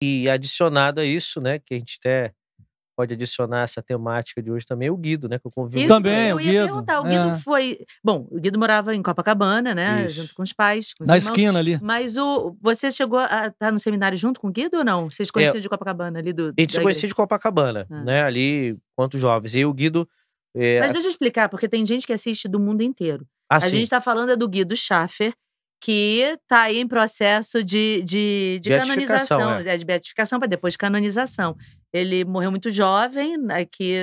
E adicionado a isso, né, que a gente até pode adicionar essa temática de hoje também, o Guido, né, que eu convido. Isso, também, eu o Guido. o Guido é. foi... Bom, o Guido morava em Copacabana, né, isso. junto com os pais. Com os Na irmãos, esquina ali. Mas o, você chegou a estar no seminário junto com o Guido ou não? Vocês é. conheciam é, de Copacabana ali do... A gente se conhecia de Copacabana, ah. né, ali, quantos jovens. E o Guido... É... Mas deixa eu explicar, porque tem gente que assiste do mundo inteiro. Ah, a gente está falando é do Guido Schaffer, que está aí em processo de, de, de canonização, é. é. de beatificação, para depois canonização. Ele morreu muito jovem, né, aqui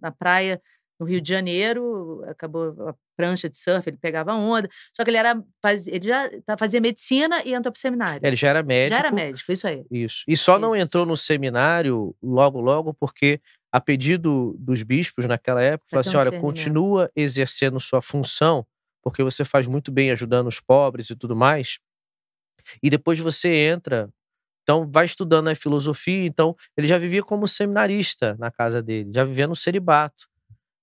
na praia, no Rio de Janeiro, acabou a prancha de surf, ele pegava onda. Só que ele era faz, ele já fazia medicina e entrou pro seminário. Ele já era médico. Já era médico, isso aí. Isso. E só isso. não entrou no seminário logo, logo, porque a pedido dos bispos naquela época, falou assim: olha, continua exercendo sua função porque você faz muito bem ajudando os pobres e tudo mais. E depois você entra, então vai estudando a filosofia. Então ele já vivia como seminarista na casa dele, já vivia no celibato,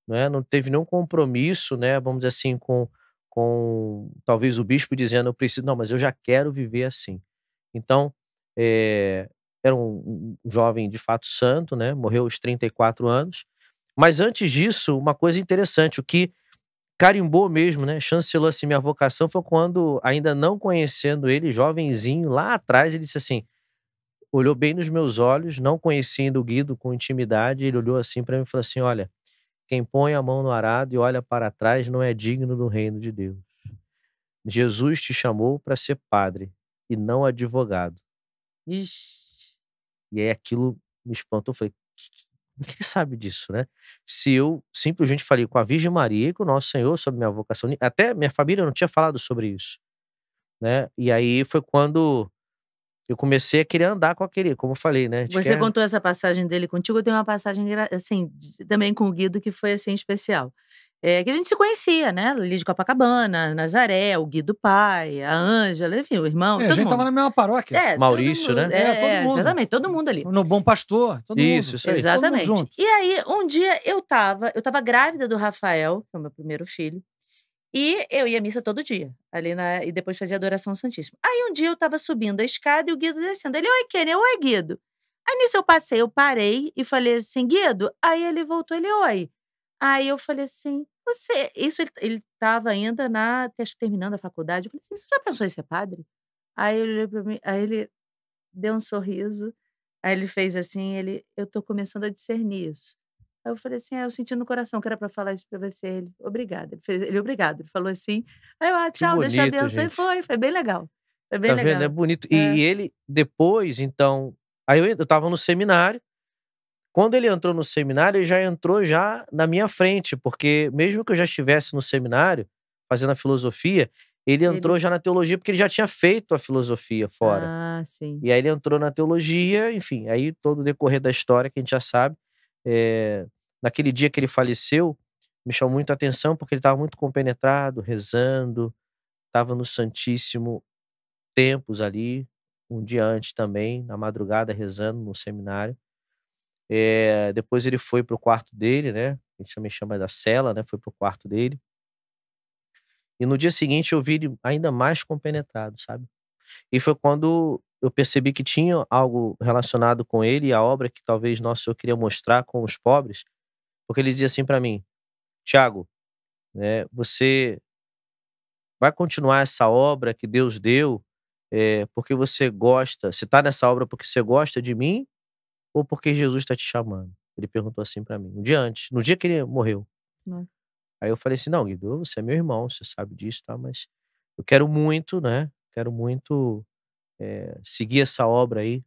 né? Não teve nenhum compromisso, né? Vamos dizer assim com com talvez o bispo dizendo eu preciso não, mas eu já quero viver assim. Então é, era um jovem de fato santo, né? Morreu aos 34 anos. Mas antes disso, uma coisa interessante, o que carimbou mesmo, né? Chancelou assim minha vocação foi quando, ainda não conhecendo ele, jovenzinho, lá atrás, ele disse assim: olhou bem nos meus olhos, não conhecendo o Guido com intimidade, ele olhou assim para mim e falou assim: olha, quem põe a mão no arado e olha para trás não é digno do reino de Deus. Jesus te chamou para ser padre e não advogado. Ixi. E aí aquilo me espantou. Eu falei: o que sabe disso, né? Se eu simplesmente falei com a Virgem Maria e com o Nosso Senhor sobre minha vocação, até minha família não tinha falado sobre isso, né? E aí foi quando eu comecei a querer andar com aquele, como eu falei, né? Você quer... É contou essa passagem dele contigo, eu tenho uma passagem assim, também com o Guido que foi assim especial. É, que a gente se conhecia, né? Liz de Copacabana, Nazaré, o Guido Pai, a Ângela, enfim, o irmão. É, a gente mundo. tava na mesma paróquia. É, Maurício, mundo, né? É, é, todo mundo. Exatamente, todo mundo ali. No Bom Pastor, todo isso, mundo. Isso, isso aí. Exatamente. E aí, um dia eu tava, eu tava grávida do Rafael, que é o meu primeiro filho, e eu ia à missa todo dia, ali na, e depois fazia adoração santíssima. Aí um dia eu tava subindo a escada e o Guido descendo. Ele, oi, Kenny, oi, Guido. Aí nisso eu passei, eu parei e falei assim, Guido. Aí ele voltou, ele, oi. Aí eu falei assim, você, isso ele estava ainda na, terminando a faculdade. Eu falei assim, você já pensou em ser padre? Aí ele olhou para mim, aí ele deu um sorriso, aí ele fez assim, ele, eu estou começando a discernir isso. Aí eu falei assim, ah, eu senti no coração que era para falar isso para você. Ele, obrigado. Ele, fez, ele, obrigado. Ele falou assim. Aí eu, ah, tchau, bonito, deixa a benção. E foi, foi bem legal. Foi bem tá legal. Vendo? É bonito. É. E ele, depois, então. Aí eu, eu no seminário, quando ele entrou no seminário, ele já entrou já na minha frente, porque mesmo que eu já estivesse no seminário fazendo a filosofia, ele entrou ele... já na teologia porque ele já tinha feito a filosofia fora. Ah, sim. E aí ele entrou na teologia, enfim, aí todo o decorrer da história que a gente já sabe. É... Naquele dia que ele faleceu, me chamou muito a atenção porque ele estava muito compenetrado, rezando, estava no Santíssimo tempos ali, um dia antes também, na madrugada, rezando no seminário. É, depois ele foi pro quarto dele, né? A gente também chama da cela, né? Foi pro quarto dele. E no dia seguinte eu vi ele ainda mais compenetrado, sabe? E foi quando eu percebi que tinha algo relacionado com ele e a obra que talvez nosso Senhor queria mostrar com os pobres, porque ele dizia assim para mim, Tiago, né, você vai continuar essa obra que Deus deu é, porque você gosta, você está nessa obra porque você gosta de mim ou porque Jesus está te chamando? Ele perguntou assim para mim, um dia antes, no dia que ele morreu. Não. Aí eu falei assim: não, Guido, você é meu irmão, você sabe disso, tá? Mas eu quero muito, né? Quero muito é, seguir essa obra aí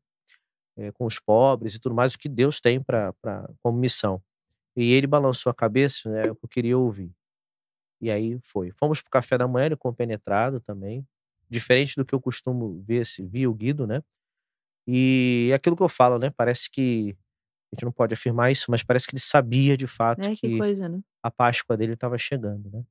é, com os pobres e tudo mais, o que Deus tem pra, pra, como missão. E ele balançou a cabeça, né? Eu queria ouvir. E aí foi. Fomos pro café da manhã, ele compenetrado também. Diferente do que eu costumo ver, se via o Guido, né? E é aquilo que eu falo, né? Parece que a gente não pode afirmar isso, mas parece que ele sabia de fato é, que, que coisa, né? a Páscoa dele estava chegando, né?